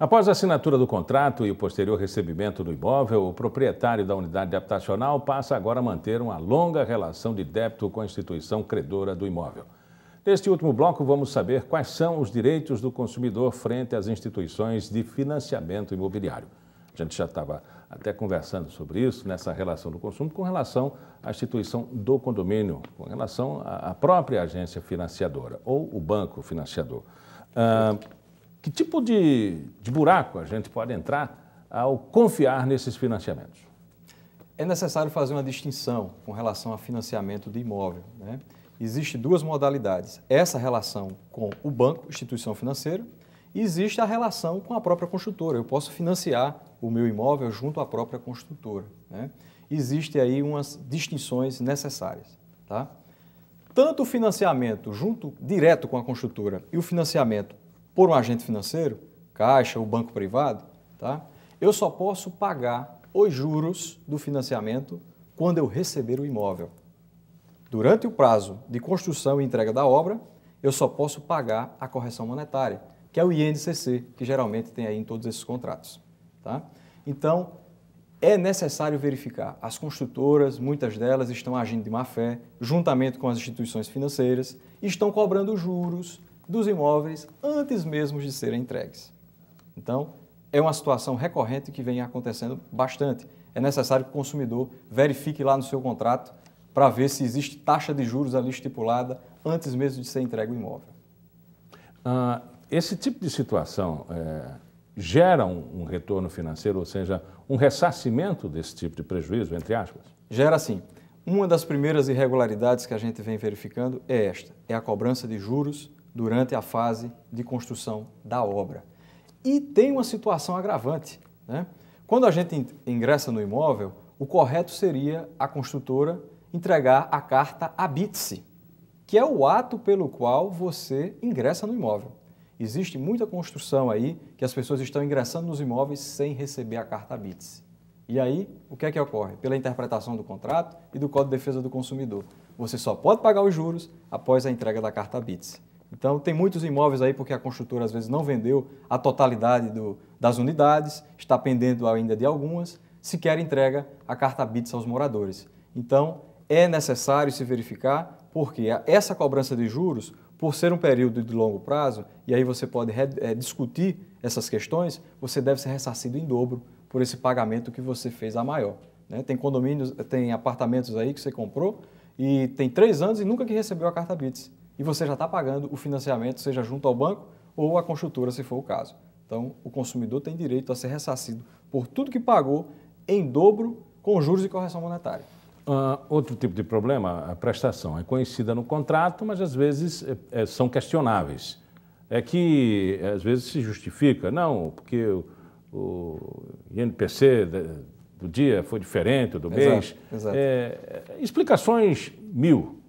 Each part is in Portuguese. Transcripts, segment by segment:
Após a assinatura do contrato e o posterior recebimento do imóvel, o proprietário da unidade habitacional passa agora a manter uma longa relação de débito com a instituição credora do imóvel. Neste último bloco, vamos saber quais são os direitos do consumidor frente às instituições de financiamento imobiliário. A gente já estava até conversando sobre isso, nessa relação do consumo, com relação à instituição do condomínio, com relação à própria agência financiadora ou o banco financiador. Ah, que tipo de, de buraco a gente pode entrar ao confiar nesses financiamentos? É necessário fazer uma distinção com relação ao financiamento de imóvel. Né? Existem duas modalidades. Essa relação com o banco, instituição financeira, e existe a relação com a própria construtora. Eu posso financiar o meu imóvel junto à própria construtora. Né? Existem aí umas distinções necessárias. Tá? Tanto o financiamento junto direto com a construtora e o financiamento por um agente financeiro, caixa ou banco privado, tá? eu só posso pagar os juros do financiamento quando eu receber o imóvel. Durante o prazo de construção e entrega da obra, eu só posso pagar a correção monetária, que é o INCC, que geralmente tem aí em todos esses contratos. Tá? Então, é necessário verificar. As construtoras, muitas delas, estão agindo de má fé, juntamente com as instituições financeiras, estão cobrando juros dos imóveis antes mesmo de serem entregues. Então, é uma situação recorrente que vem acontecendo bastante. É necessário que o consumidor verifique lá no seu contrato para ver se existe taxa de juros ali estipulada antes mesmo de ser entregue o imóvel. Ah, esse tipo de situação é, gera um, um, retorno financeiro, ou seja, um ressarcimento desse tipo de prejuízo, entre aspas? Gera sim. Uma das primeiras irregularidades que a gente vem verificando é esta: é a cobrança de juros durante a fase de construção da obra. E tem uma situação agravante. Né? Quando a gente ingressa no imóvel, o correto seria a construtora entregar a carta habite-se, que é o ato pelo qual você ingressa no imóvel. Existe muita construção aí que as pessoas estão ingressando nos imóveis sem receber a carta habite-se. E aí, o que é que ocorre? Pela interpretação do contrato e do Código de Defesa do Consumidor, você só pode pagar os juros após a entrega da carta habite-se. Então, tem muitos imóveis aí porque a construtora às vezes não vendeu a totalidade do, das unidades, está pendendo ainda de algumas, sequer entrega a carta BITS aos moradores. Então, é necessário se verificar porque essa cobrança de juros, por ser um período de longo prazo, e aí você pode é, discutir essas questões, você deve ser ressarcido em dobro por esse pagamento que você fez a maior. Né? Tem condomínios, tem apartamentos aí que você comprou e tem três anos e nunca que recebeu a carta BITS e você já está pagando o financiamento, seja junto ao banco ou à construtora, se for o caso. Então, o consumidor tem direito a ser ressarcido por tudo que pagou em dobro com juros e correção monetária. Uh, outro tipo de problema, a prestação é conhecida no contrato, mas às vezes é, é, são questionáveis. É que às vezes se justifica, não, porque o, o INPC do dia foi diferente do mês. Exato, exato. É, é, explicações mil.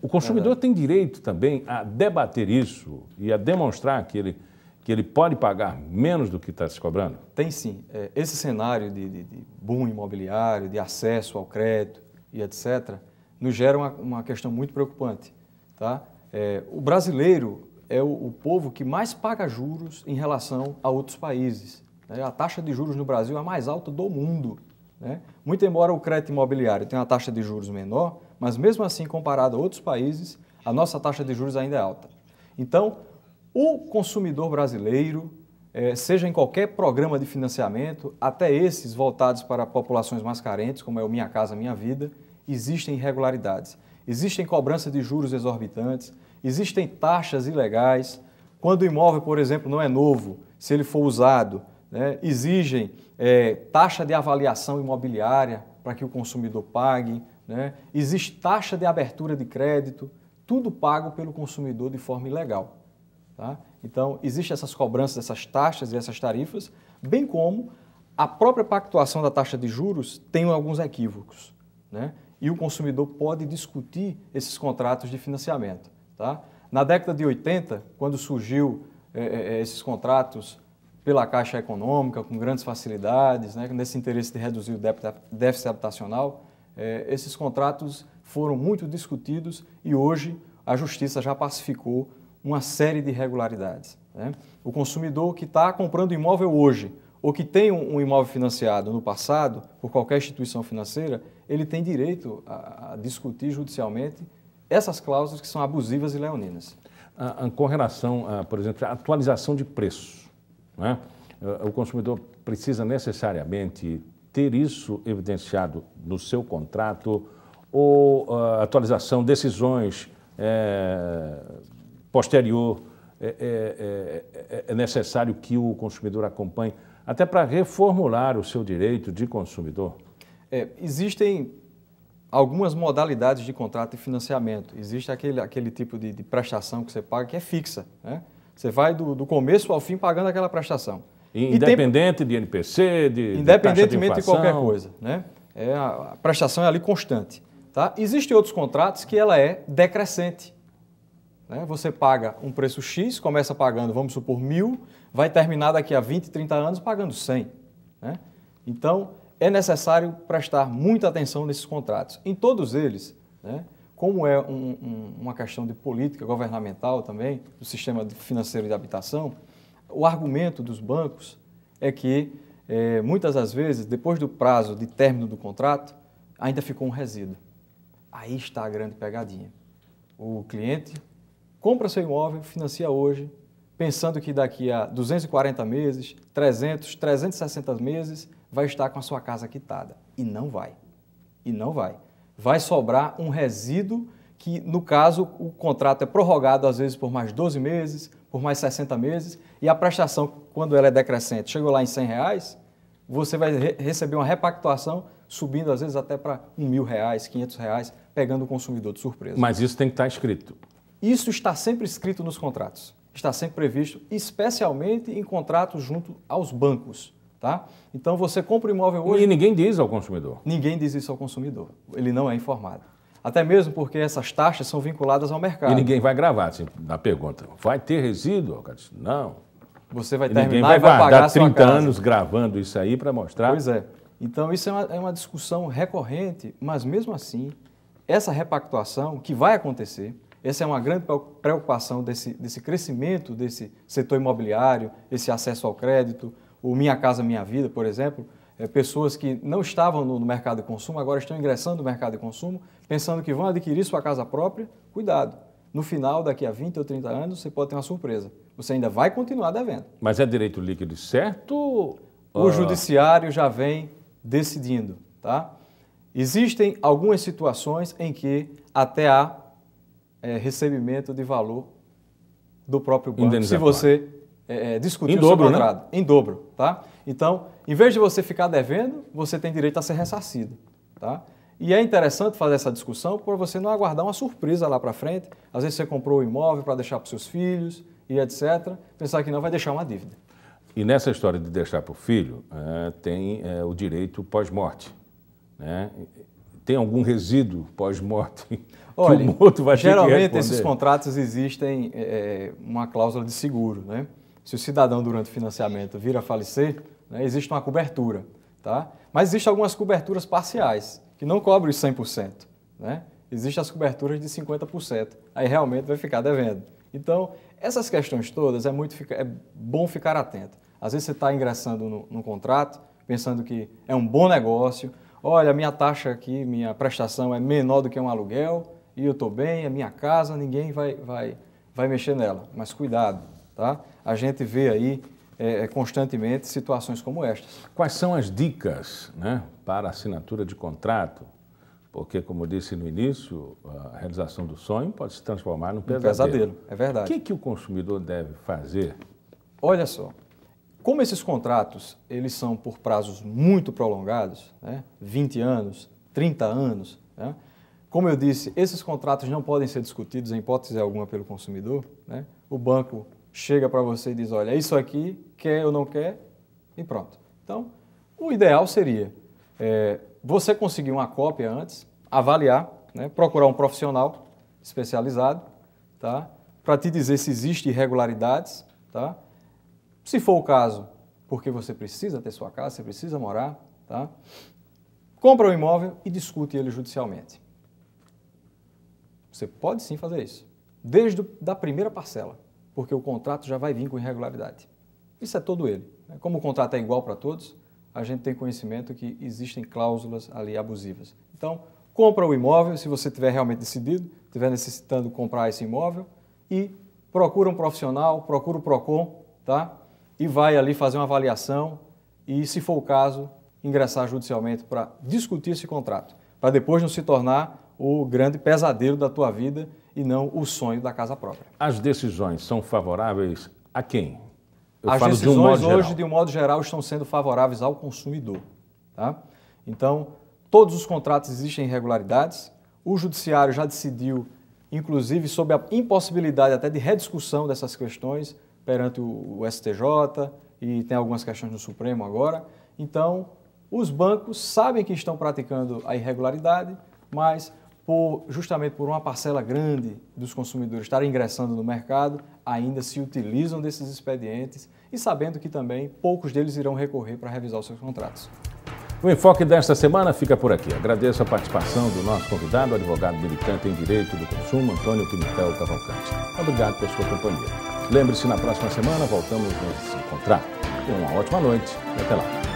O consumidor é. tem direito também a debater isso e a demonstrar que ele, que ele pode pagar menos do que está se cobrando? Tem sim. É, esse cenário de, de, de, boom imobiliário, de acesso ao crédito e etc., nos gera uma, uma questão muito preocupante. Tá? É, o brasileiro é o, o, povo que mais paga juros em relação a outros países. Né? A taxa de juros no Brasil é a mais alta do mundo. Né? Muito embora o crédito imobiliário tenha uma taxa de juros menor, mas mesmo assim, comparado a outros países, a nossa taxa de juros ainda é alta. Então, o consumidor brasileiro, é, seja em qualquer programa de financiamento, até esses voltados para populações mais carentes, como é o Minha Casa Minha Vida, existem irregularidades. Existem cobranças de juros exorbitantes, existem taxas ilegais. Quando o imóvel, por exemplo, não é novo, se ele for usado, né, exigem é, taxa de avaliação imobiliária para que o consumidor pague, né? existe taxa de abertura de crédito, tudo pago pelo consumidor de forma ilegal. Tá? Então, existem essas cobranças, essas taxas e essas tarifas, bem como a própria pactuação da taxa de juros tem alguns equívocos. Né? E o consumidor pode discutir esses contratos de financiamento. Tá? Na década de 80, quando surgiu é, é, é, esses contratos pela Caixa Econômica, com grandes facilidades, né, nesse interesse de reduzir o déficit habitacional, é, esses contratos foram muito discutidos e hoje a Justiça já pacificou uma série de irregularidades. Né? O consumidor que está comprando imóvel hoje ou que tem um imóvel financiado no passado por qualquer instituição financeira, ele tem direito a, a discutir judicialmente essas cláusulas que são abusivas e leoninas. Ah, ah com relação, por exemplo, à atualização de preços, né? Ah, o consumidor precisa necessariamente ter isso evidenciado no seu contrato ou uh, atualização, decisões é, posterior, é, é, é necessário que o consumidor acompanhe, até para reformular o seu direito de consumidor? É, existem algumas modalidades de contrato de financiamento. Existe aquele, aquele tipo de, de prestação que você paga que é fixa. Né? Você vai do, do começo ao fim pagando aquela prestação. Independente tem... de NPC, de. Independentemente de, de qualquer coisa. Né? É, a prestação é ali constante. Tá? Existem outros contratos que ela é decrescente. Né? Você paga um preço X, começa pagando, vamos supor, mil, vai terminar daqui a 20, 30 anos pagando 100. Né? Então, é necessário prestar muita atenção nesses contratos. Em todos eles, né? como é um, um, uma questão de política governamental também, do sistema financeiro de habitação, o argumento dos bancos é que é, muitas das vezes, depois do prazo de término do contrato, ainda ficou um resíduo. Aí está a grande pegadinha. O cliente compra seu imóvel, financia hoje, pensando que daqui a 240 meses, 300, 360 meses, vai estar com a sua casa quitada. E não vai. E não vai. Vai sobrar um resíduo que, no caso, o contrato é prorrogado às vezes por mais 12 meses, por mais 60 meses, e a prestação, quando ela é decrescente, chegou lá em 100 reais, você vai re receber uma repactuação subindo às vezes até para um mil reais, quinhentos reais, pegando o consumidor de surpresa. Mas isso tem que estar tá escrito. Isso está sempre escrito nos contratos, está sempre previsto, especialmente em contratos junto aos bancos. Tá? Então você compra o imóvel hoje. E ninguém diz ao consumidor. Ninguém diz isso ao consumidor. Ele não é informado. Até mesmo porque essas taxas são vinculadas ao mercado. E ninguém vai gravar, assim, na pergunta. Vai ter resíduo? Não. Você vai e terminar ninguém vai, e vai pagar dar 30 anos gravando isso aí para mostrar. Pois é. Então, isso é uma, é uma discussão recorrente, mas mesmo assim, essa repactuação que vai acontecer, essa é uma grande preocupação desse, desse crescimento desse setor imobiliário, esse acesso ao crédito, o Minha Casa Minha Vida, por exemplo, é, pessoas que não estavam no, no mercado de consumo, agora estão ingressando no mercado de consumo, pensando que vão adquirir sua casa própria, cuidado. No final, daqui a 20 ou 30 anos, você pode ter uma surpresa. Você ainda vai continuar devendo. Mas é direito líquido certo? O ah. judiciário já vem decidindo, tá? Existem algumas situações em que até há é, recebimento de valor do próprio banco, se você é, é, discutir em dobro, o seu né? contrato. Né? Em dobro, tá? Então, em vez de você ficar devendo, você tem direito a ser ressarcido, tá? E é interessante fazer essa discussão para você não aguardar uma surpresa lá para frente. Às vezes você comprou o um imóvel para deixar para seus filhos e etc. Pensar que não vai deixar uma dívida. E nessa história de deixar para o filho, é, tem é, o direito pós-morte. Né? Tem algum resíduo pós-morte que Olha, o morto vai Geralmente esses contratos existem é, é, uma cláusula de seguro, né? se o cidadão durante o financiamento vir a falecer, né, existe uma cobertura. Tá? Mas existem algumas coberturas parciais, que não cobrem os 100%. Né? Existem as coberturas de 50%, aí realmente vai ficar devendo. Então, essas questões todas é, muito, é bom ficar atento. Às vezes você está ingressando no, num contrato, pensando que é um bom negócio, olha, minha taxa aqui, minha prestação é menor do que um aluguel, e eu estou bem, é minha casa, ninguém vai, vai, vai mexer nela. Mas cuidado, Tá? A gente vê aí é, é, constantemente situações como estas. Quais são as dicas né, para assinatura de contrato? Porque, como eu disse no início, a realização do sonho pode se transformar num pesadelo. Um pesadelo, é verdade. O que, é que o consumidor deve fazer? Olha só, como esses contratos eles são por prazos muito prolongados, né, 20 anos, 30 anos, né, como eu disse, esses contratos não podem ser discutidos em hipótese alguma pelo consumidor. Né, o banco chega para você e diz: olha, é isso aqui, quer ou não quer, e pronto. Então, o ideal seria é, você conseguir uma cópia antes, avaliar, né, procurar um profissional especializado, tá, para te dizer se existe irregularidades, tá. Se for o caso, porque você precisa ter sua casa, você precisa morar, tá? Compra o um imóvel e discute ele judicialmente. Você pode sim fazer isso, desde a primeira parcela porque o contrato já vai vir com irregularidade. Isso é todo ele. Né? Como o contrato é igual para todos, a gente tem conhecimento que existem cláusulas ali abusivas. Então, compra o imóvel, se você tiver realmente decidido, tiver necessitando comprar esse imóvel, e procura um profissional, procura o PROCON, tá? E vai ali fazer uma avaliação e, se for o caso, ingressar judicialmente para discutir esse contrato, para depois não se tornar o grande pesadelo da tua vida e não o sonho da casa própria. As decisões são favoráveis a quem? Eu As decisões de um hoje, geral. de um modo geral, estão sendo favoráveis ao consumidor. Tá? Então, todos os contratos existem irregularidades. O judiciário já decidiu, inclusive, sobre a impossibilidade até de rediscussão dessas questões perante o STJ e tem algumas questões no Supremo agora. Então, os bancos sabem que estão praticando a irregularidade, mas por, justamente por uma parcela grande dos consumidores estarem ingressando no mercado, ainda se utilizam desses expedientes e sabendo que também poucos deles irão recorrer para revisar os seus contratos. O enfoque desta semana fica por aqui. Agradeço a participação do nosso convidado, advogado militante em direito do consumo, Antônio Pimentel Cavalcante. Obrigado pela sua companhia. Lembre-se, na próxima semana voltamos a nos encontrar. Tenha uma ótima noite e até lá.